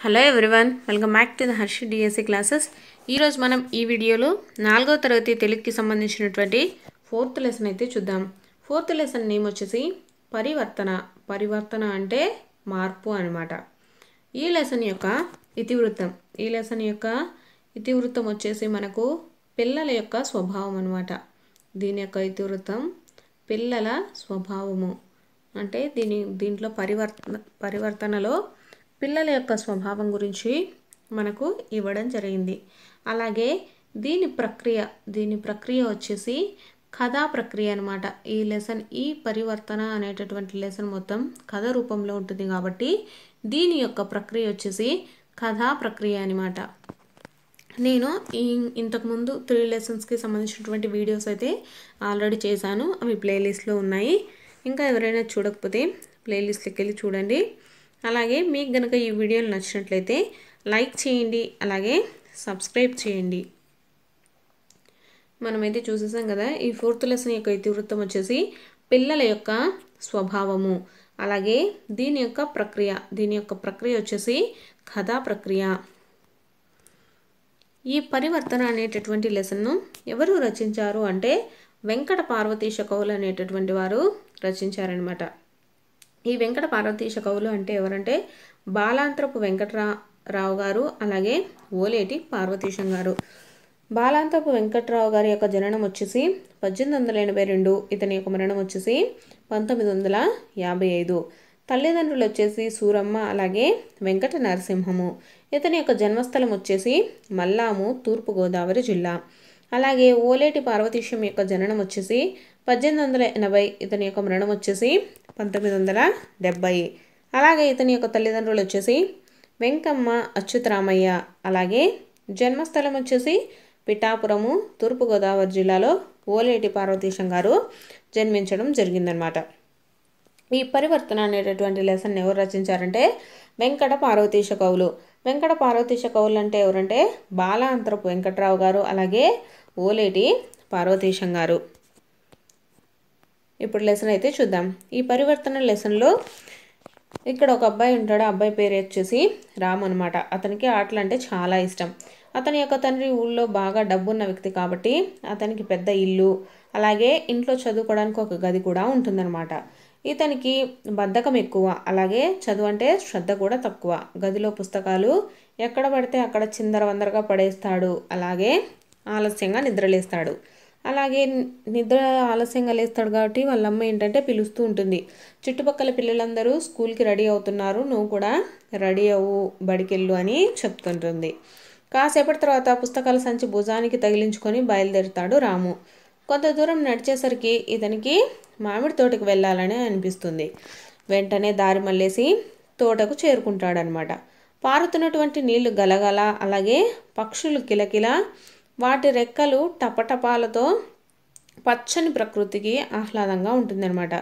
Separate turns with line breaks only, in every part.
hello everyone welcome back to the Harshi DSC classes ఈరోజు మనం ఈ వీడియోలో నాలుగో తరగతి తెలుగుకి సంబంధించినటువంటి ఫోర్త్ లెసన్ అయితే చూద్దాం ఫోర్త్ లెసన్ నేమ్ వచ్చేసి పరివర్తన పరివర్తన అంటే మార్పు అనమాట ఈ లెసన్ యొక్క ఇతివృత్తం ఈ లెసన్ యొక్క ఇతివృత్తం వచ్చేసి మనకు పిల్లల యొక్క స్వభావం అనమాట దీని యొక్క ఇతివృత్తం పిల్లల స్వభావము అంటే దీని దీంట్లో పరివర్తన పరివర్తనలో పిల్లల యొక్క స్వభావం గురించి మనకు ఇవ్వడం జరిగింది అలాగే దీని ప్రక్రియ దీని ప్రక్రియ వచ్చేసి కథా ప్రక్రియ అనమాట ఈ లెసన్ ఈ పరివర్తన అనేటటువంటి లెసన్ మొత్తం కథ రూపంలో ఉంటుంది కాబట్టి దీని యొక్క ప్రక్రియ వచ్చేసి కథా ప్రక్రియ అనమాట నేను ఈ ఇంతకుముందు త్రీ లెసన్స్కి సంబంధించినటువంటి వీడియోస్ అయితే ఆల్రెడీ చేశాను అవి ప్లేలిస్ట్లో ఉన్నాయి ఇంకా ఎవరైనా చూడకపోతే ప్లేలిస్ట్లోకి వెళ్ళి చూడండి అలాగే మీకు గనక ఈ వీడియోలు నచ్చినట్లయితే లైక్ చేయండి అలాగే సబ్స్క్రైబ్ చేయండి మనమైతే చూసేసాం కదా ఈ ఫోర్త్ లెసన్ యొక్క ఇతివృత్తం వచ్చేసి పిల్లల యొక్క స్వభావము అలాగే దీని యొక్క ప్రక్రియ దీని యొక్క ప్రక్రియ వచ్చేసి కథా ప్రక్రియ ఈ పరివర్తన అనేటటువంటి లెసన్ను ఎవరు రచించారు అంటే వెంకట పార్వతీశ కౌలు అనేటటువంటి వారు రచించారనమాట ఈ వెంకట పార్వతీశ కవులు అంటే ఎవరంటే బాలాంతరపు వెంకటరా రావు గారు అలాగే ఓలేటి పార్వతీశం గారు బాలాంతపు వెంకట్రావు గారి యొక్క జననం వచ్చేసి పద్దెనిమిది వందల ఎనభై రెండు ఇతని యొక్క మరణం వచ్చేసి పంతొమ్మిది వందల యాభై ఐదు తల్లిదండ్రులు వచ్చేసి సూరమ్మ అలాగే వెంకట నరసింహము ఇతని యొక్క జన్మస్థలం వచ్చేసి మల్లాము తూర్పుగోదావరి జిల్లా అలాగే ఓలేటి పార్వతీశం యొక్క జననం వచ్చేసి పద్దెనిమిది వందల ఎనభై ఇతని యొక్క మరణం వచ్చేసి పంతొమ్మిది వందల డెబ్బై అలాగే ఇతని యొక్క తల్లిదండ్రులు వచ్చేసి వెంకమ్మ అచ్యుతరామయ్య అలాగే జన్మస్థలం వచ్చేసి పిఠాపురము తూర్పుగోదావరి జిల్లాలో ఓలేటి పార్వతీశం గారు జన్మించడం జరిగిందనమాట ఈ పరివర్తన అనేటటువంటి లెసన్ ఎవరు రచించారంటే వెంకట పార్వతీశ కవులు వెంకట పార్వతీశ కవులు అంటే ఎవరంటే బాలాంతరపు వెంకట్రావు గారు అలాగే ఓలేటి పార్వతీశం గారు ఇప్పుడు లెసన్ అయితే చూద్దాం ఈ పరివర్తన లెసన్లో ఇక్కడ ఒక అబ్బాయి ఉంటాడు అబ్బాయి పేరు వచ్చేసి రామ్ అనమాట అతనికి ఆటలు అంటే చాలా ఇష్టం అతని యొక్క తండ్రి ఊళ్ళో బాగా డబ్బున్న వ్యక్తి కాబట్టి అతనికి పెద్ద ఇల్లు అలాగే ఇంట్లో చదువుకోవడానికి ఒక గది కూడా ఉంటుందన్నమాట ఇతనికి బద్ధకం ఎక్కువ అలాగే చదువు అంటే శ్రద్ధ కూడా తక్కువ గదిలో పుస్తకాలు ఎక్కడ పడితే అక్కడ చిందర వందరగా పడేస్తాడు అలాగే ఆలస్యంగా నిద్రలేస్తాడు అలాగే నిద్ర ఆలస్యంగా లేస్తాడు కాబట్టి వాళ్ళ అమ్మ ఏంటంటే పిలుస్తూ ఉంటుంది చుట్టుపక్కల పిల్లలందరూ స్కూల్కి రెడీ అవుతున్నారు నువ్వు కూడా రెడీ అవ్వు బడికెళ్ళు అని చెప్తుంటుంది కాసేపటి తర్వాత పుస్తకాల సంచి భుజానికి తగిలించుకొని బయలుదేరుతాడు రాము కొంత దూరం నడిచేసరికి ఇతనికి మామిడి తోటకు వెళ్ళాలని అనిపిస్తుంది వెంటనే దారి మళ్ళేసి తోటకు చేరుకుంటాడనమాట పారుతున్నటువంటి నీళ్లు గలగల అలాగే పక్షులు కిలకిల వాటి రెక్కలు టపటపాలతో పచ్చని ప్రకృతికి ఆహ్లాదంగా ఉంటుంది అనమాట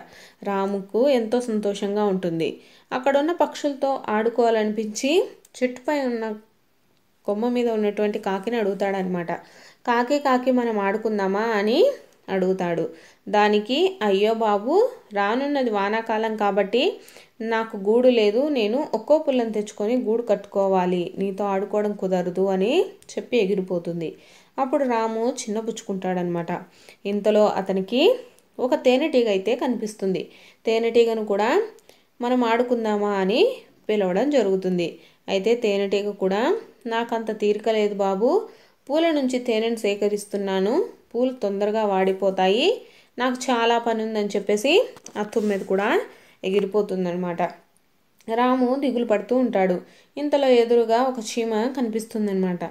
రాముకు ఎంతో సంతోషంగా ఉంటుంది అక్కడున్న పక్షులతో ఆడుకోవాలనిపించి చెట్టుపై ఉన్న కొమ్మ మీద ఉన్నటువంటి కాకిని అడుగుతాడనమాట కాకి కాకి మనం ఆడుకుందామా అని అడుగుతాడు దానికి అయ్యో బాబు రానున్నది వానాకాలం కాబట్టి నాకు గూడు లేదు నేను ఒక్కో పుల్లని తెచ్చుకొని గూడు కట్టుకోవాలి నీతో ఆడుకోవడం కుదరదు అని చెప్పి ఎగిరిపోతుంది అప్పుడు రాము చిన్నపుచ్చుకుంటాడనమాట ఇంతలో అతనికి ఒక తేనెటీగ అయితే కనిపిస్తుంది తేనెటీగను కూడా మనం ఆడుకుందామా అని పిలవడం జరుగుతుంది అయితే తేనెటీగ కూడా నాకంత తీరిక లేదు బాబు పూల నుంచి తేనెను సేకరిస్తున్నాను పూలు తొందరగా వాడిపోతాయి నాకు చాలా పని ఉందని చెప్పేసి అత్తుమ్మ మీద కూడా ఎగిరిపోతుందనమాట రాము దిగులు పడుతూ ఉంటాడు ఇంతలో ఎదురుగా ఒక చీమ కనిపిస్తుందనమాట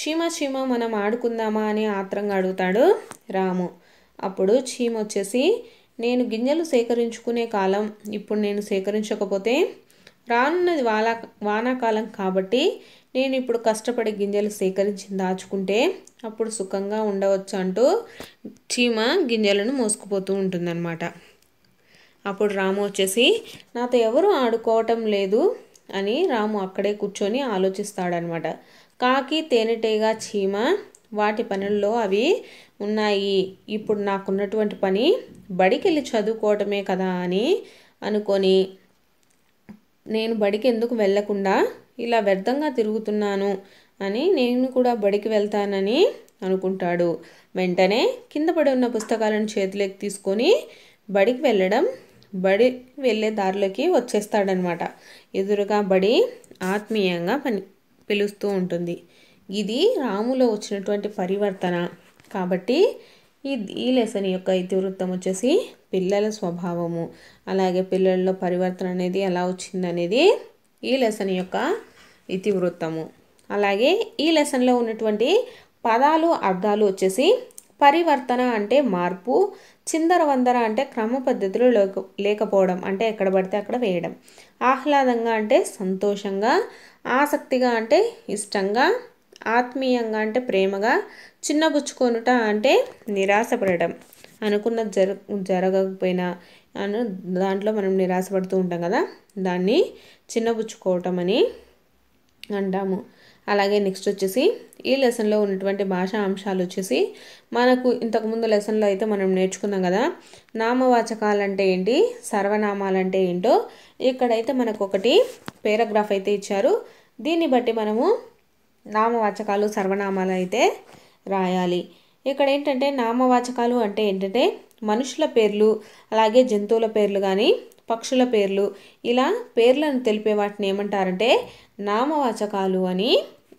చీమ చీమ మనం ఆడుకుందామా అని ఆత్రంగా అడుగుతాడు రాము అప్పుడు చీమ వచ్చేసి నేను గింజలు సేకరించుకునే కాలం ఇప్పుడు నేను సేకరించకపోతే రానున్నది వాలా వానాకాలం కాబట్టి నేను ఇప్పుడు కష్టపడి గింజలు సేకరించి దాచుకుంటే అప్పుడు సుఖంగా ఉండవచ్చు అంటూ చీమ గింజలను మోసుకుపోతూ ఉంటుందన్నమాట అప్పుడు రాము వచ్చేసి నాతో ఎవరు ఆడుకోవటం లేదు అని రాము అక్కడే కూర్చొని ఆలోచిస్తాడనమాట కాకి తేనెటీగ చీమ వాటి పనుల్లో అవి ఉన్నాయి ఇప్పుడు నాకున్నటువంటి పని బడికెళ్ళి చదువుకోవటమే కదా అని అనుకొని నేను బడికి ఎందుకు వెళ్ళకుండా ఇలా వ్యర్థంగా తిరుగుతున్నాను అని నేను కూడా బడికి వెళ్తానని అనుకుంటాడు వెంటనే కింద పడి ఉన్న పుస్తకాలను చేతిలోకి తీసుకొని బడికి వెళ్ళడం బడికి వెళ్ళే దారిలోకి వచ్చేస్తాడనమాట ఎదురుగా బడి ఆత్మీయంగా పని పిలుస్తూ ఉంటుంది ఇది రాములో వచ్చినటువంటి పరివర్తన కాబట్టి ఈ ఈ లెసన్ యొక్క ఇతివృత్తం వచ్చేసి పిల్లల స్వభావము అలాగే పిల్లల్లో పరివర్తన అనేది ఎలా వచ్చిందనేది ఈ లెసన్ యొక్క ఇతివృత్తము అలాగే ఈ లెసన్లో ఉన్నటువంటి పదాలు అర్థాలు వచ్చేసి పరివర్తన అంటే మార్పు చిందరవందర అంటే క్రమ పద్ధతిలో లేకపోవడం అంటే ఎక్కడ పడితే అక్కడ వేయడం ఆహ్లాదంగా అంటే సంతోషంగా ఆసక్తిగా అంటే ఇష్టంగా ఆత్మీయంగా అంటే ప్రేమగా చిన్నబుచ్చుకొనుట అంటే నిరాశపడటం అనుకున్న జర జరగకపోయినా అను దాంట్లో మనం నిరాశపడుతూ ఉంటాం కదా దాన్ని చిన్నబుచ్చుకోవటం అని అంటాము అలాగే నెక్స్ట్ వచ్చేసి ఈ లెసన్లో ఉన్నటువంటి భాషా అంశాలు వచ్చేసి మనకు ఇంతకుముందు లెసన్లో అయితే మనం నేర్చుకున్నాం కదా నామవాచకాలు అంటే ఏంటి సర్వనామాలు అంటే ఏంటో ఇక్కడైతే మనకు ఒకటి పేరాగ్రాఫ్ అయితే ఇచ్చారు దీన్ని బట్టి మనము నామవాచకాలు సర్వనామాలు అయితే రాయాలి ఇక్కడ ఏంటంటే నామవాచకాలు అంటే ఏంటంటే మనుషుల పేర్లు అలాగే జంతువుల పేర్లు కానీ పక్షుల పేర్లు ఇలా పేర్లను తెలిపే వాటిని ఏమంటారంటే నామవాచకాలు అని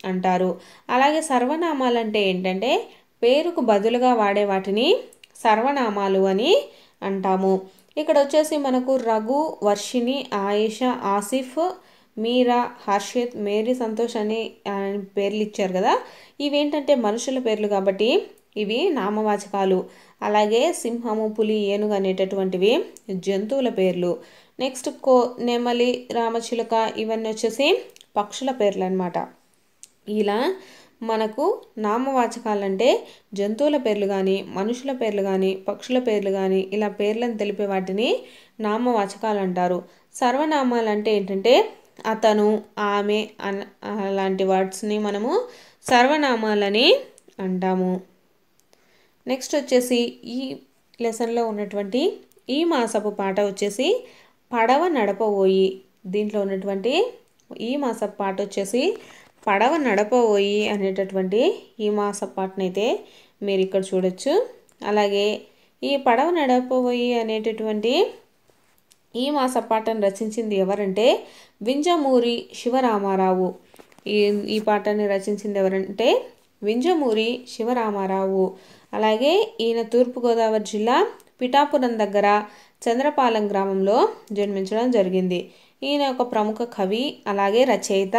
అంటారు అలాగే సర్వనామాలు అంటే ఏంటంటే పేరుకు బదులుగా వాడే వాటిని సర్వనామాలు అని అంటాము ఇక్కడ వచ్చేసి మనకు రఘు వర్షిణి ఆయేష ఆసిఫ్ మీరా హర్షిత్ మేరీ సంతోష్ అని పేర్లు ఇచ్చారు కదా ఇవేంటంటే మనుషుల పేర్లు కాబట్టి ఇవి నామవాచకాలు అలాగే సింహము పులి ఏనుగు అనేటటువంటివి జంతువుల పేర్లు నెక్స్ట్ కో నెమలి రామచిలుక ఇవన్నీ వచ్చేసి పక్షుల పేర్లు అనమాట ఇలా మనకు నామవాచకాలంటే జంతువుల పేర్లు కానీ మనుషుల పేర్లు కానీ పక్షుల పేర్లు కానీ ఇలా పేర్లను తెలిపే వాటిని నామవాచకాలు అంటారు సర్వనామాలు అంటే ఏంటంటే అతను ఆమె అలాంటి వర్డ్స్ని మనము సర్వనామాలని అంటాము నెక్స్ట్ వచ్చేసి ఈ లెసన్లో ఉన్నటువంటి ఈ మాసపు పాట వచ్చేసి పడవ నడపబోయి దీంట్లో ఉన్నటువంటి ఈ మాసపు పాట వచ్చేసి పడవ నడపబోయి అనేటటువంటి ఈ మాసపు పాటనైతే మీరు ఇక్కడ చూడొచ్చు అలాగే ఈ పడవ నడపబోయి అనేటటువంటి ఈ మాస పాటను రచించింది ఎవరంటే వింజమూరి శివరామారావు ఈ ఈ పాటని రచించింది ఎవరంటే వింజమూరి శివరామారావు అలాగే ఈయన తూర్పుగోదావరి జిల్లా పిఠాపురం దగ్గర చంద్రపాలెం గ్రామంలో జన్మించడం జరిగింది ఈయన ఒక ప్రముఖ కవి అలాగే రచయిత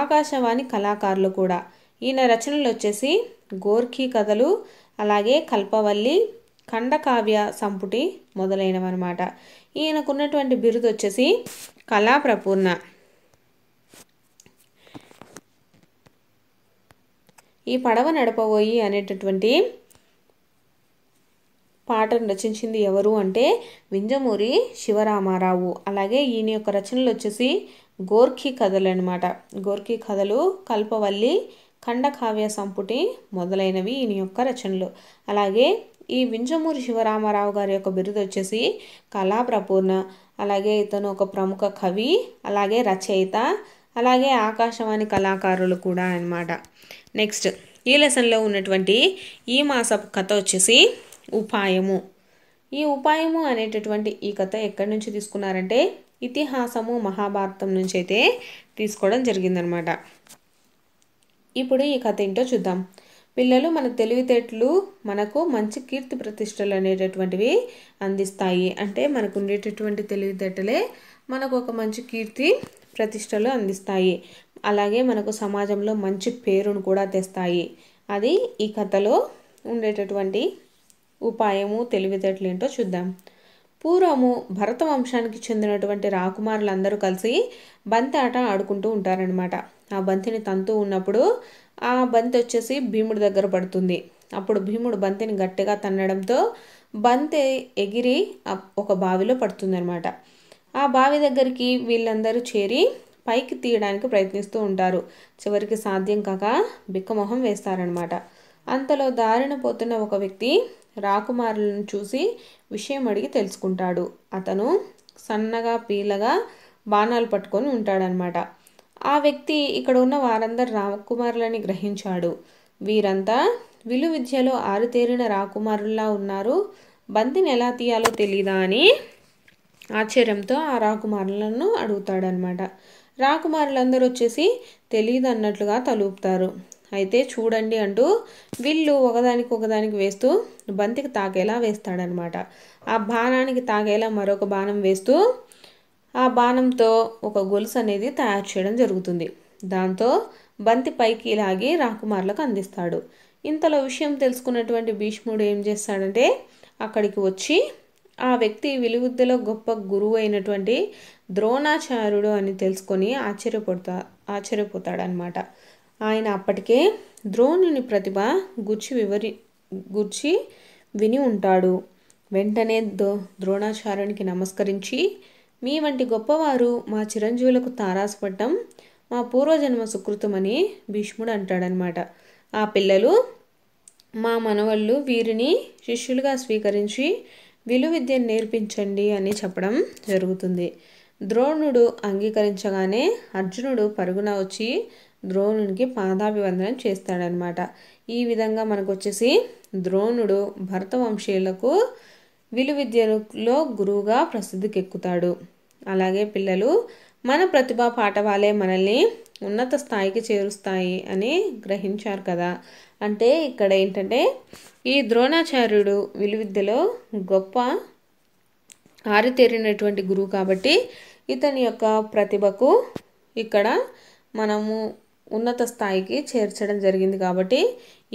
ఆకాశవాణి కళాకారులు కూడా ఈయన రచనలు వచ్చేసి గోర్ఖీ కథలు అలాగే కల్పవల్లి ఖండకావ్య సంపుటి మొదలైనవన్నమాట ఈయనకున్నటువంటి బిరుదు వచ్చేసి కళా ప్రపూర్ణ ఈ పడవ నడపబోయి అనేటటువంటి పాటను రచించింది ఎవరు అంటే వింజమూరి శివరామారావు అలాగే ఈయన యొక్క రచనలు వచ్చేసి గోర్ఖీ కథలు అనమాట గోర్ఖీ కథలు కల్పవల్లి ఖండకావ్య సంపుటి మొదలైనవి ఈయన యొక్క రచనలు అలాగే ఈ వింజమూరి శివరామారావు గారి యొక్క బిరుదు వచ్చేసి కళాప్రపూర్ణ అలాగే ఇతను ఒక ప్రముఖ కవి అలాగే రచయిత అలాగే ఆకాశవాణి కళాకారులు కూడా అనమాట నెక్స్ట్ ఈ లెసన్లో ఉన్నటువంటి ఈ మాస కథ వచ్చేసి ఉపాయము ఈ ఉపాయము అనేటటువంటి ఈ కథ ఎక్కడి నుంచి తీసుకున్నారంటే ఇతిహాసము మహాభారతం నుంచి అయితే తీసుకోవడం జరిగిందనమాట ఇప్పుడు ఈ కథ ఏంటో చూద్దాం పిల్లలు మన తెలివితేటలు మనకు మంచి కీర్తి ప్రతిష్టలు అనేటటువంటివి అందిస్తాయి అంటే మనకు ఉండేటటువంటి తెలివితేటలే మనకు ఒక మంచి కీర్తి ప్రతిష్టలు అందిస్తాయి అలాగే మనకు సమాజంలో మంచి పేరును కూడా తెస్తాయి అది ఈ కథలో ఉండేటటువంటి ఉపాయము తెలివితేటలు ఏంటో చూద్దాం పూర్వము భరత వంశానికి చెందినటువంటి రాకుమారులు అందరూ కలిసి బంతి ఆట ఆడుకుంటూ ఉంటారనమాట ఆ బంతిని తంతు ఉన్నప్పుడు ఆ బంతి వచ్చేసి భీముడి దగ్గర పడుతుంది అప్పుడు భీముడు బంతిని గట్టిగా తన్నడంతో బంతి ఎగిరి ఒక బావిలో పడుతుందనమాట ఆ బావి దగ్గరికి వీళ్ళందరూ చేరి పైకి తీయడానికి ప్రయత్నిస్తూ ఉంటారు చివరికి సాధ్యం కాక బిక్కమొహం వేస్తారనమాట అంతలో దారిన పోతున్న ఒక వ్యక్తి రాకుమారులను చూసి విషయం అడిగి తెలుసుకుంటాడు అతను సన్నగా పీలగా బాణాలు పట్టుకొని ఉంటాడనమాట ఆ వ్యక్తి ఇక్కడ ఉన్న వారందరు రాకుమారులని గ్రహించాడు వీరంతా విలు విద్యలో ఆరుతేరిన రాకుమారుల్లా ఉన్నారు బంతిని ఎలా తీయాలో తెలీదా అని ఆశ్చర్యంతో ఆ రాకుమారులను అడుగుతాడనమాట రాకుమారులందరూ వచ్చేసి తెలియదు అన్నట్లుగా తలుపుతారు అయితే చూడండి అంటూ విల్లు ఒకదానికి ఒకదానికి వేస్తూ బంతికి తాకేలా వేస్తాడనమాట ఆ బాణానికి తాకేలా మరొక బాణం వేస్తూ ఆ బాణంతో ఒక గొలుసు అనేది తయారు చేయడం జరుగుతుంది దాంతో బంతి పైకి లాగి రాకుమార్లకు అందిస్తాడు ఇంతలో విషయం తెలుసుకున్నటువంటి భీష్ముడు ఏం చేస్తాడంటే అక్కడికి వచ్చి ఆ వ్యక్తి విలువిద్యలో గొప్ప గురువు అయినటువంటి ద్రోణాచార్యుడు అని తెలుసుకొని ఆశ్చర్యపడతా ఆశ్చర్యపోతాడనమాట ఆయన అప్పటికే ద్రోణుని ప్రతిభ గుర్చి వివరి గుర్చి విని ఉంటాడు వెంటనే దో ద్రోణాచార్యునికి నమస్కరించి మీ వంటి గొప్పవారు మా చిరంజీవులకు తారాసపడటం మా పూర్వజన్మ సుకృతమని భీష్ముడు అంటాడనమాట ఆ పిల్లలు మా మనవళ్ళు వీరిని శిష్యులుగా స్వీకరించి విలువ విద్యను నేర్పించండి అని చెప్పడం జరుగుతుంది ద్రోణుడు అంగీకరించగానే అర్జునుడు పరుగున వచ్చి ద్రోణునికి పాదాభివందనం చేస్తాడనమాట ఈ విధంగా మనకు వచ్చేసి ద్రోణుడు విలు విలువిద్యలో గురువుగా ప్రసిద్ధికెక్కుతాడు అలాగే పిల్లలు మన ప్రతిభా పాఠవాలే మనల్ని ఉన్నత స్థాయికి చేరుస్తాయి అని గ్రహించారు కదా అంటే ఇక్కడ ఏంటంటే ఈ ద్రోణాచార్యుడు విలువిద్యలో గొప్ప ఆరితేరినటువంటి గురువు కాబట్టి ఇతని యొక్క ప్రతిభకు ఇక్కడ మనము ఉన్నత స్థాయికి చేర్చడం జరిగింది కాబట్టి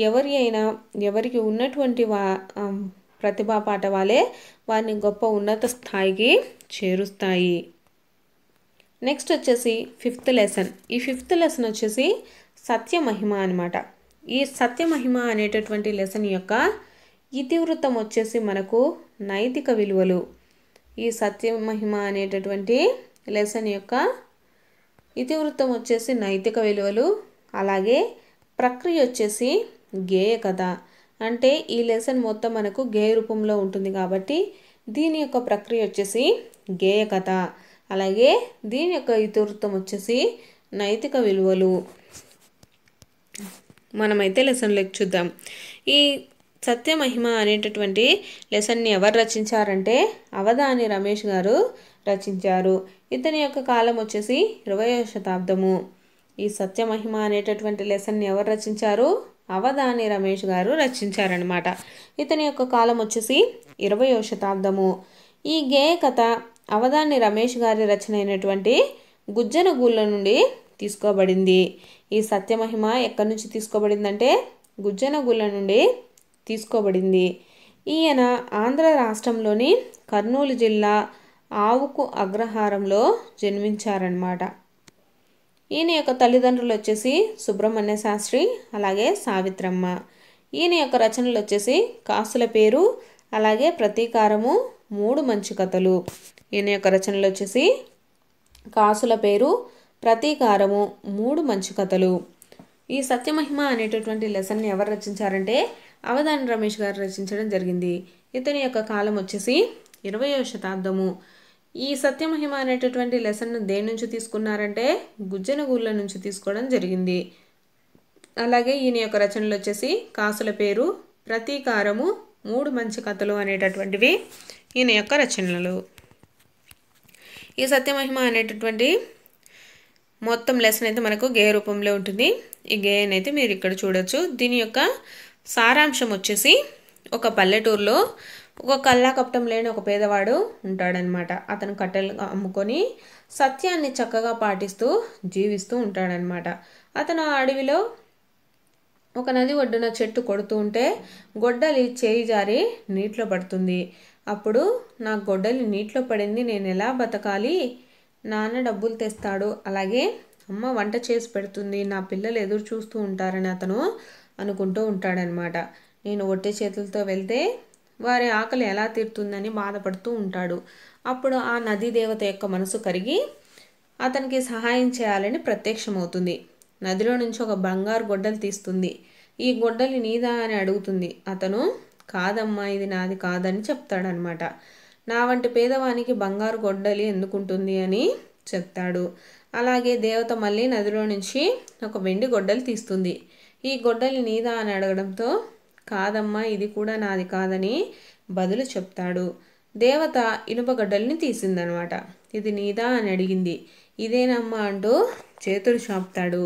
ఎవరి అయినా ఎవరికి ఉన్నటువంటి వా ప్రతిభా పాట వాళ్ళే వారిని గొప్ప ఉన్నత స్థాయికి చేరుస్తాయి నెక్స్ట్ వచ్చేసి ఫిఫ్త్ లెసన్ ఈ ఫిఫ్త్ లెసన్ వచ్చేసి సత్యమహిమ అనమాట ఈ సత్యమహిమ అనేటటువంటి లెసన్ యొక్క ఇతివృత్తం వచ్చేసి మనకు నైతిక విలువలు ఈ సత్యమహిమ అనేటటువంటి లెసన్ యొక్క ఇతివృత్తం వచ్చేసి నైతిక విలువలు అలాగే ప్రక్రియ వచ్చేసి గేయ కథ అంటే ఈ లెసన్ మొత్తం మనకు గేయ రూపంలో ఉంటుంది కాబట్టి దీని యొక్క ప్రక్రియ వచ్చేసి గేయ కథ అలాగే దీని యొక్క ఇతివృత్తం వచ్చేసి నైతిక విలువలు మనమైతే లెక్ చూద్దాం ఈ సత్యమహిమ అనేటటువంటి లెసన్ని ఎవరు రచించారంటే అవధాని రమేష్ గారు రచించారు ఇతని యొక్క కాలం వచ్చేసి ఇరవయో శతాబ్దము ఈ సత్యమహిమ అనేటటువంటి లెసన్ ఎవరు రచించారు అవధాని రమేష్ గారు రచించారనమాట ఇతని యొక్క కాలం వచ్చేసి ఇరవయో శతాబ్దము ఈ గేయ కథ అవధాని రమేష్ గారి రచన అయినటువంటి గుజ్జన గుళ్ళ నుండి తీసుకోబడింది ఈ సత్యమహిమ ఎక్కడి నుంచి తీసుకోబడిందంటే గుజ్జన గుళ్ళ నుండి తీసుకోబడింది ఈయన ఆంధ్ర రాష్ట్రంలోని కర్నూలు జిల్లా ఆవుకు అగ్రహారంలో జన్మించారనమాట ఈయన యొక్క తల్లిదండ్రులు వచ్చేసి సుబ్రహ్మణ్య శాస్త్రి అలాగే సావిత్రమ్మ ఈయన యొక్క రచనలు వచ్చేసి కాసుల పేరు అలాగే ప్రతీకారము మూడు మంచి కథలు ఈయన యొక్క రచనలు వచ్చేసి కాసుల పేరు ప్రతీకారము మూడు మంచి కథలు ఈ సత్యమహిమ అనేటటువంటి లెసన్ని ఎవరు రచించారంటే అవధాని రమేష్ గారు రచించడం జరిగింది ఇతని యొక్క కాలం వచ్చేసి ఇరవయో శతాబ్దము ఈ సత్యమహిమ అనేటటువంటి లెసన్ దేని నుంచి తీసుకున్నారంటే గుళ్ళ నుంచి తీసుకోవడం జరిగింది అలాగే ఈయన యొక్క రచనలు వచ్చేసి కాసుల పేరు ప్రతీకారము మూడు మంచి కథలు అనేటటువంటివి ఈయన యొక్క రచనలు ఈ సత్యమహిమ అనేటటువంటి మొత్తం లెసన్ అయితే మనకు గేయ రూపంలో ఉంటుంది ఈ గేయని అయితే మీరు ఇక్కడ చూడొచ్చు దీని యొక్క సారాంశం వచ్చేసి ఒక పల్లెటూరులో ఒక కల్లా కప్పటం లేని ఒక పేదవాడు ఉంటాడనమాట అతను కట్టెలు అమ్ముకొని సత్యాన్ని చక్కగా పాటిస్తూ జీవిస్తూ ఉంటాడనమాట అతను ఆ అడవిలో ఒక నది ఒడ్డున చెట్టు కొడుతూ ఉంటే గొడ్డలి చేయి జారి నీటిలో పడుతుంది అప్పుడు నా గొడ్డలి నీటిలో పడింది నేను ఎలా బతకాలి నాన్న డబ్బులు తెస్తాడు అలాగే అమ్మ వంట చేసి పెడుతుంది నా పిల్లలు ఎదురు చూస్తూ ఉంటారని అతను అనుకుంటూ ఉంటాడనమాట నేను ఒట్టి చేతులతో వెళ్తే వారి ఆకలి ఎలా తీరుతుందని బాధపడుతూ ఉంటాడు అప్పుడు ఆ నదీ దేవత యొక్క మనసు కరిగి అతనికి సహాయం చేయాలని ప్రత్యక్షమవుతుంది నదిలో నుంచి ఒక బంగారు గొడ్డలు తీస్తుంది ఈ గొడ్డలి నీదా అని అడుగుతుంది అతను కాదమ్మా ఇది నాది కాదని చెప్తాడనమాట నా వంటి పేదవానికి బంగారు గొడ్డలి ఎందుకుంటుంది అని చెప్తాడు అలాగే దేవత మళ్ళీ నదిలో నుంచి ఒక వెండి గొడ్డలు తీస్తుంది ఈ గొడ్డలి నీదా అని అడగడంతో కాదమ్మా ఇది కూడా నాది కాదని బదులు చెప్తాడు దేవత ఇనుపగడ్డల్ని తీసిందనమాట ఇది నీదా అని అడిగింది ఇదేనమ్మా అంటూ చేతులు చాపుతాడు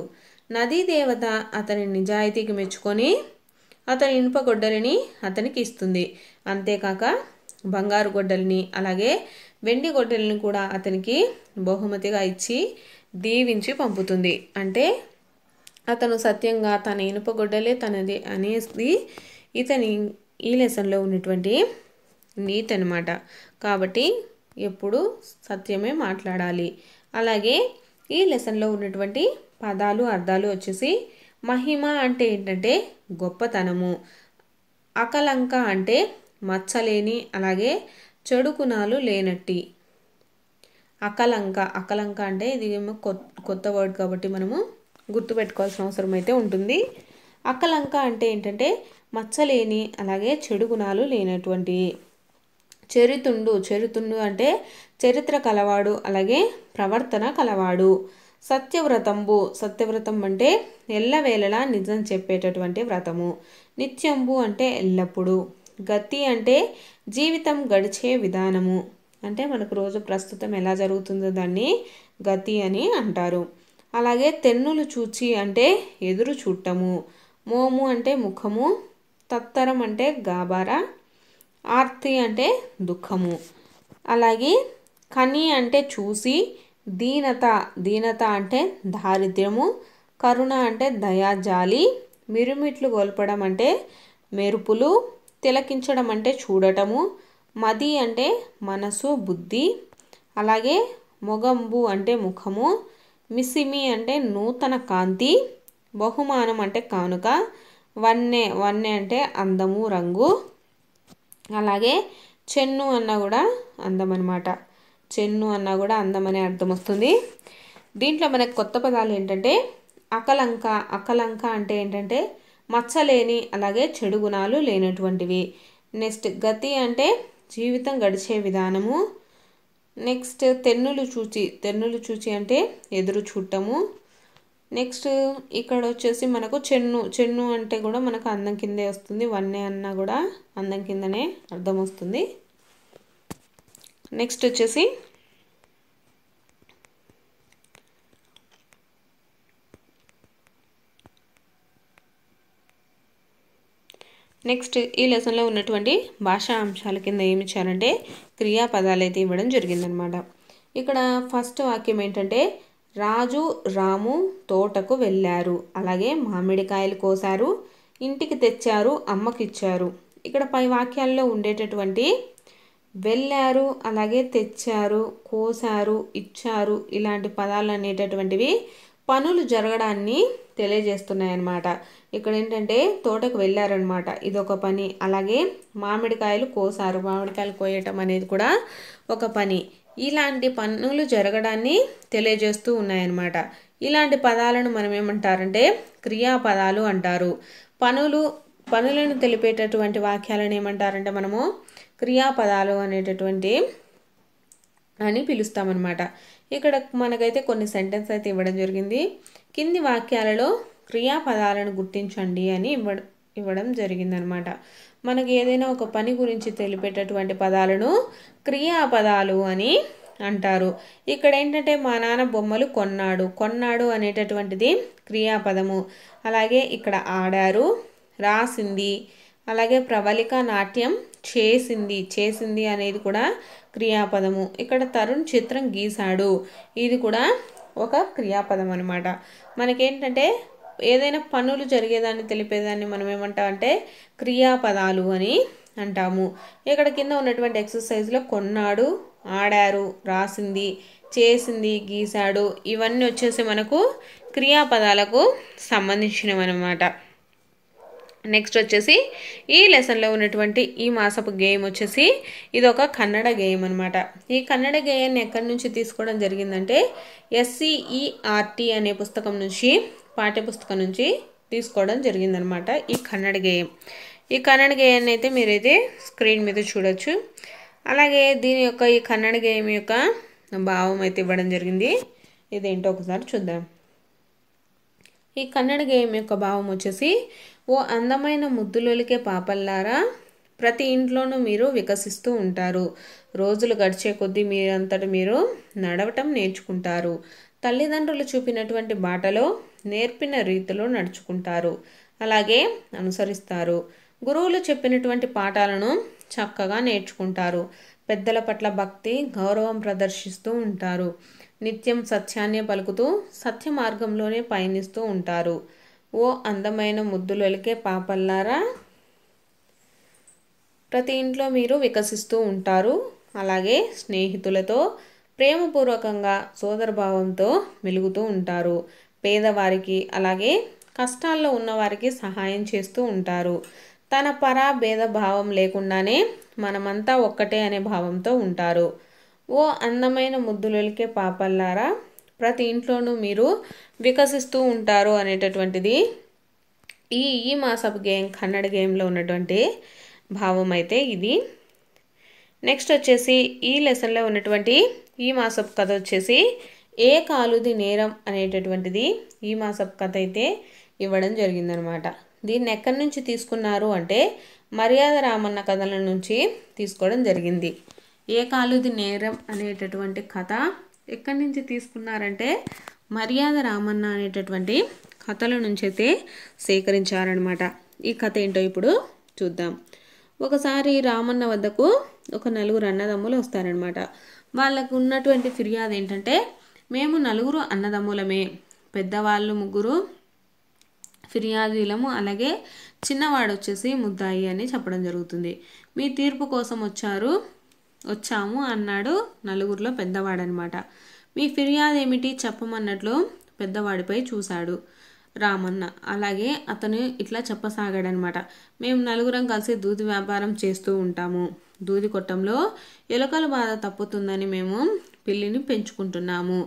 నదీ దేవత అతని నిజాయితీకి మెచ్చుకొని అతని ఇనుప గొడ్డలిని అతనికి ఇస్తుంది అంతేకాక బంగారు గొడ్డలిని అలాగే వెండి గొడ్డలిని కూడా అతనికి బహుమతిగా ఇచ్చి దీవించి పంపుతుంది అంటే అతను సత్యంగా తన ఇనుపగొడ్డలే తనది అనేది ఇతని ఈ లెసన్లో ఉన్నటువంటి నీతి అనమాట కాబట్టి ఎప్పుడు సత్యమే మాట్లాడాలి అలాగే ఈ లెసన్లో ఉన్నటువంటి పదాలు అర్థాలు వచ్చేసి మహిమ అంటే ఏంటంటే గొప్పతనము అకలంక అంటే మచ్చలేని అలాగే చెడుకునాలు లేనట్టి అకలంక అకలంక అంటే ఇది కొత్త వర్డ్ కాబట్టి మనము గుర్తుపెట్టుకోవాల్సిన అవసరం అయితే ఉంటుంది అక్కలంక అంటే ఏంటంటే మచ్చలేని అలాగే చెడు గుణాలు లేనటువంటి చరితుండు చరితుండు అంటే చరిత్ర కలవాడు అలాగే ప్రవర్తన కలవాడు సత్యవ్రతంబు సత్యవ్రతం అంటే ఎల్లవేళలా నిజం చెప్పేటటువంటి వ్రతము నిత్యంబు అంటే ఎల్లప్పుడూ గతి అంటే జీవితం గడిచే విధానము అంటే మనకు రోజు ప్రస్తుతం ఎలా జరుగుతుందో దాన్ని గతి అని అంటారు అలాగే తెన్నులు చూచి అంటే ఎదురు చూడటము మోము అంటే ముఖము తత్తరం అంటే గాబార ఆర్తి అంటే దుఃఖము అలాగే కని అంటే చూసి దీనత దీనత అంటే దారిద్ర్యము కరుణ అంటే దయాజాలి మిరుమిట్లు గొల్పడం అంటే మెరుపులు తిలకించడం అంటే చూడటము మది అంటే మనసు బుద్ధి అలాగే మొగంబు అంటే ముఖము మిసిమి అంటే నూతన కాంతి బహుమానం అంటే కానుక వన్నే వన్నే అంటే అందము రంగు అలాగే చెన్ను అన్న కూడా అందం అనమాట చెన్ను అన్న కూడా అందం అనే అర్థం వస్తుంది దీంట్లో మనకు కొత్త పదాలు ఏంటంటే అకలంక అకలంక అంటే ఏంటంటే మచ్చలేని అలాగే చెడు గుణాలు లేనటువంటివి నెక్స్ట్ గతి అంటే జీవితం గడిచే విధానము నెక్స్ట్ తెన్నులు చూచి తెన్నులు చూచి అంటే ఎదురు చూడటము నెక్స్ట్ ఇక్కడ వచ్చేసి మనకు చెన్ను చెన్ను అంటే కూడా మనకు అందం కిందే వస్తుంది వన్నే అన్నా కూడా అందం కిందనే అర్థం వస్తుంది నెక్స్ట్ వచ్చేసి నెక్స్ట్ ఈ లెసన్లో ఉన్నటువంటి భాషా అంశాల కింద ఏమి ఇచ్చారంటే క్రియాపదాలు అయితే ఇవ్వడం జరిగిందనమాట ఇక్కడ ఫస్ట్ వాక్యం ఏంటంటే రాజు రాము తోటకు వెళ్ళారు అలాగే మామిడికాయలు కోసారు ఇంటికి తెచ్చారు అమ్మకిచ్చారు ఇక్కడ పై వాక్యాల్లో ఉండేటటువంటి వెళ్ళారు అలాగే తెచ్చారు కోసారు ఇచ్చారు ఇలాంటి పదాలు అనేటటువంటివి పనులు జరగడాన్ని తెలియజేస్తున్నాయన్నమాట ఇక్కడ ఏంటంటే తోటకు వెళ్ళారనమాట ఇదొక పని అలాగే మామిడికాయలు కోసారు మామిడికాయలు కోయటం అనేది కూడా ఒక పని ఇలాంటి పనులు జరగడాన్ని తెలియజేస్తూ ఉన్నాయన్నమాట ఇలాంటి పదాలను మనం ఏమంటారంటే క్రియాపదాలు అంటారు పనులు పనులను తెలిపేటటువంటి వాక్యాలను ఏమంటారంటే మనము క్రియాపదాలు అనేటటువంటి అని పిలుస్తామన్నమాట ఇక్కడ మనకైతే కొన్ని సెంటెన్స్ అయితే ఇవ్వడం జరిగింది కింది వాక్యాలలో క్రియాపదాలను గుర్తించండి అని ఇవ్వ ఇవ్వడం జరిగిందనమాట మనకి ఏదైనా ఒక పని గురించి తెలిపేటటువంటి పదాలను క్రియాపదాలు అని అంటారు ఇక్కడ ఏంటంటే మా నాన్న బొమ్మలు కొన్నాడు కొన్నాడు అనేటటువంటిది క్రియాపదము అలాగే ఇక్కడ ఆడారు రాసింది అలాగే ప్రబలిక నాట్యం చేసింది చేసింది అనేది కూడా క్రియాపదము ఇక్కడ తరుణ్ చిత్రం గీశాడు ఇది కూడా ఒక క్రియాపదం అనమాట మనకేంటంటే ఏదైనా పనులు జరిగేదాన్ని తెలిపేదాన్ని మనం ఏమంటాం అంటే క్రియాపదాలు అని అంటాము ఇక్కడ కింద ఉన్నటువంటి ఎక్సర్సైజ్లో కొన్నాడు ఆడారు రాసింది చేసింది గీశాడు ఇవన్నీ వచ్చేసి మనకు క్రియాపదాలకు సంబంధించినవి అన్నమాట నెక్స్ట్ వచ్చేసి ఈ లెసన్లో ఉన్నటువంటి ఈ మాసపు గేమ్ వచ్చేసి ఇది ఒక కన్నడ గేమ్ అనమాట ఈ కన్నడ గేయాన్ని ఎక్కడి నుంచి తీసుకోవడం జరిగిందంటే ఎస్సిఈఆర్టీ అనే పుస్తకం నుంచి పాఠ్యపుస్తకం నుంచి తీసుకోవడం జరిగిందనమాట ఈ కన్నడ గేయం ఈ కన్నడ గేయాన్ని అయితే మీరైతే స్క్రీన్ మీద చూడొచ్చు అలాగే దీని యొక్క ఈ కన్నడ గేయం యొక్క భావం అయితే ఇవ్వడం జరిగింది ఇదేంటో ఒకసారి చూద్దాం ఈ కన్నడ గేయం యొక్క భావం వచ్చేసి ఓ అందమైన ముద్దులొలికే పాపల్లారా ప్రతి ఇంట్లోనూ మీరు వికసిస్తూ ఉంటారు రోజులు గడిచే కొద్దీ మీరంతట మీరు నడవటం నేర్చుకుంటారు తల్లిదండ్రులు చూపినటువంటి బాటలో నేర్పిన రీతిలో నడుచుకుంటారు అలాగే అనుసరిస్తారు గురువులు చెప్పినటువంటి పాఠాలను చక్కగా నేర్చుకుంటారు పెద్దల పట్ల భక్తి గౌరవం ప్రదర్శిస్తూ ఉంటారు నిత్యం సత్యాన్నే పలుకుతూ సత్య మార్గంలోనే పయనిస్తూ ఉంటారు ఓ అందమైన ముద్దులు పాపల్లారా ప్రతి ఇంట్లో మీరు వికసిస్తూ ఉంటారు అలాగే స్నేహితులతో ప్రేమపూర్వకంగా సోదరభావంతో మెలుగుతూ ఉంటారు పేదవారికి అలాగే కష్టాల్లో ఉన్నవారికి సహాయం చేస్తూ ఉంటారు తన పరా భేద భావం లేకుండానే మనమంతా ఒక్కటే అనే భావంతో ఉంటారు ఓ అందమైన ముద్దులొలికే పాపల్లారా ప్రతి ఇంట్లోనూ మీరు వికసిస్తూ ఉంటారు అనేటటువంటిది ఈ ఈ మాసపు గేమ్ కన్నడ గేమ్లో ఉన్నటువంటి భావం అయితే ఇది నెక్స్ట్ వచ్చేసి ఈ లెసన్లో ఉన్నటువంటి ఈ మాసపు కథ వచ్చేసి ఏ కాలుది నేరం అనేటటువంటిది ఈ మాసపు కథ అయితే ఇవ్వడం జరిగిందనమాట దీన్ని ఎక్కడి నుంచి తీసుకున్నారు అంటే మర్యాద రామన్న కథల నుంచి తీసుకోవడం జరిగింది ఏ కాలుది నేరం అనేటటువంటి కథ ఎక్కడి నుంచి తీసుకున్నారంటే మర్యాద రామన్న అనేటటువంటి కథల నుంచి అయితే సేకరించారనమాట ఈ కథ ఏంటో ఇప్పుడు చూద్దాం ఒకసారి రామన్న వద్దకు ఒక నలుగురు అన్నదమ్ములు వస్తారనమాట వాళ్ళకు ఉన్నటువంటి ఫిర్యాదు ఏంటంటే మేము నలుగురు అన్నదమ్ములమే పెద్దవాళ్ళు ముగ్గురు ఫిర్యాదులము అలాగే చిన్నవాడు వచ్చేసి ముద్దాయి అని చెప్పడం జరుగుతుంది మీ తీర్పు కోసం వచ్చారు వచ్చాము అన్నాడు నలుగురిలో పెద్దవాడనమాట మీ ఫిర్యాదు ఏమిటి చెప్పమన్నట్లు పెద్దవాడిపై చూశాడు రామన్న అలాగే అతను ఇట్లా చెప్పసాగాడనమాట మేము నలుగురం కలిసి దూది వ్యాపారం చేస్తూ ఉంటాము దూది కొట్టంలో ఎలుకల బాధ తప్పుతుందని మేము పిల్లిని పెంచుకుంటున్నాము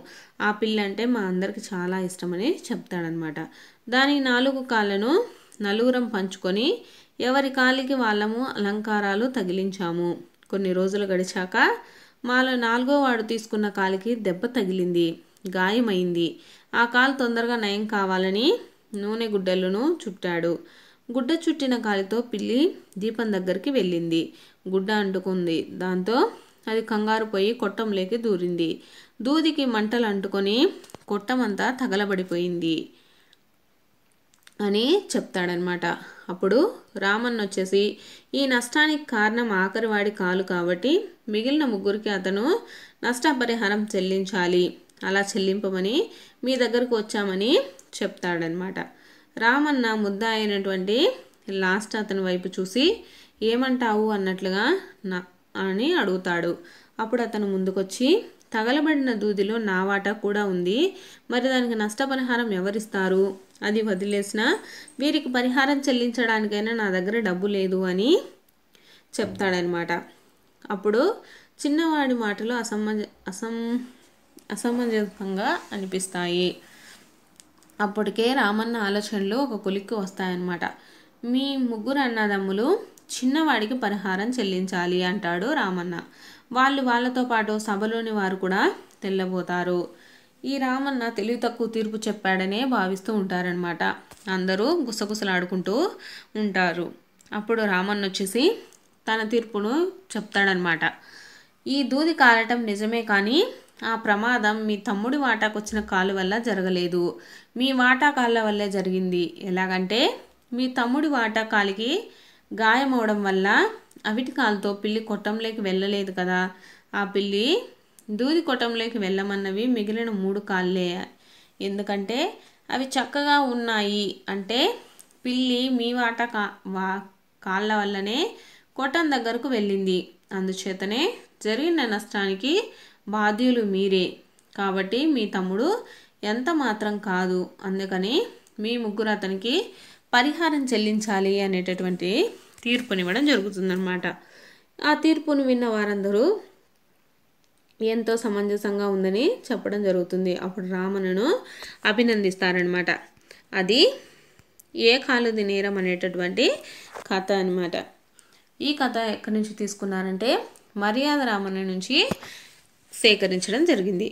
ఆ పిల్లి అంటే మా అందరికి చాలా ఇష్టమని చెప్తాడనమాట దాని నాలుగు కాళ్ళను నలుగురం పంచుకొని ఎవరి కాలికి వాళ్ళము అలంకారాలు తగిలించాము కొన్ని రోజులు గడిచాక మాలో నాలుగో వాడు తీసుకున్న కాలికి దెబ్బ తగిలింది గాయమైంది ఆ కాలు తొందరగా నయం కావాలని నూనె గుడ్డలను చుట్టాడు గుడ్డ చుట్టిన కాలితో పిల్లి దీపం దగ్గరికి వెళ్ళింది గుడ్డ అంటుకుంది దాంతో అది కంగారు పోయి కొట్టంలోకి దూరింది దూదికి మంటలు అంటుకొని కొట్టమంతా తగలబడిపోయింది అని చెప్తాడనమాట అప్పుడు రామన్ వచ్చేసి ఈ నష్టానికి కారణం ఆఖరివాడి కాలు కాబట్టి మిగిలిన ముగ్గురికి అతను నష్టపరిహారం చెల్లించాలి అలా చెల్లింపమని మీ దగ్గరకు వచ్చామని చెప్తాడనమాట రామన్న ముద్ద అయినటువంటి లాస్ట్ అతని వైపు చూసి ఏమంటావు అన్నట్లుగా నా అని అడుగుతాడు అప్పుడు అతను ముందుకొచ్చి తగలబడిన దూదిలో నా వాటా కూడా ఉంది మరి దానికి నష్టపరిహారం ఎవరిస్తారు అది వదిలేసిన వీరికి పరిహారం చెల్లించడానికైనా నా దగ్గర డబ్బు లేదు అని చెప్తాడనమాట అప్పుడు చిన్నవాడి మాటలు అసమంజ అసం అసమంజసంగా అనిపిస్తాయి అప్పటికే రామన్న ఆలోచనలు ఒక కొలిక్కి వస్తాయన్నమాట మీ ముగ్గురు అన్నదమ్ములు చిన్నవాడికి పరిహారం చెల్లించాలి అంటాడు రామన్న వాళ్ళు వాళ్ళతో పాటు సభలోని వారు కూడా తెల్లబోతారు ఈ రామన్న తెలివి తక్కువ తీర్పు చెప్పాడనే భావిస్తూ ఉంటారనమాట అందరూ గుసగుసలాడుకుంటూ ఉంటారు అప్పుడు రామన్న వచ్చేసి తన తీర్పును చెప్తాడనమాట ఈ దూది కారటం నిజమే కానీ ఆ ప్రమాదం మీ తమ్ముడి వాటాకు వచ్చిన కాలు వల్ల జరగలేదు మీ వాటా కాళ్ళ వల్లే జరిగింది ఎలాగంటే మీ తమ్ముడి వాటా కాలికి గాయమవడం వల్ల అవిటి కాలుతో పిల్లి కొట్టంలోకి వెళ్ళలేదు కదా ఆ పిల్లి దూది కొటంలోకి వెళ్ళమన్నవి మిగిలిన మూడు కాళ్ళే ఎందుకంటే అవి చక్కగా ఉన్నాయి అంటే పిల్లి మీ వాట కా వా కాళ్ళ వల్లనే కొటం దగ్గరకు వెళ్ళింది అందుచేతనే జరిగిన నష్టానికి బాధ్యులు మీరే కాబట్టి మీ తమ్ముడు ఎంత మాత్రం కాదు అందుకని మీ ముగ్గురు అతనికి పరిహారం చెల్లించాలి అనేటటువంటి తీర్పునివ్వడం జరుగుతుందన్నమాట ఆ తీర్పును విన్న వారందరూ ఎంతో సమంజసంగా ఉందని చెప్పడం జరుగుతుంది అప్పుడు రామణను అభినందిస్తారనమాట అది ఏ కాలుది నేరం అనేటటువంటి కథ అనమాట ఈ కథ ఎక్కడి నుంచి తీసుకున్నారంటే మర్యాద రామణ నుంచి సేకరించడం జరిగింది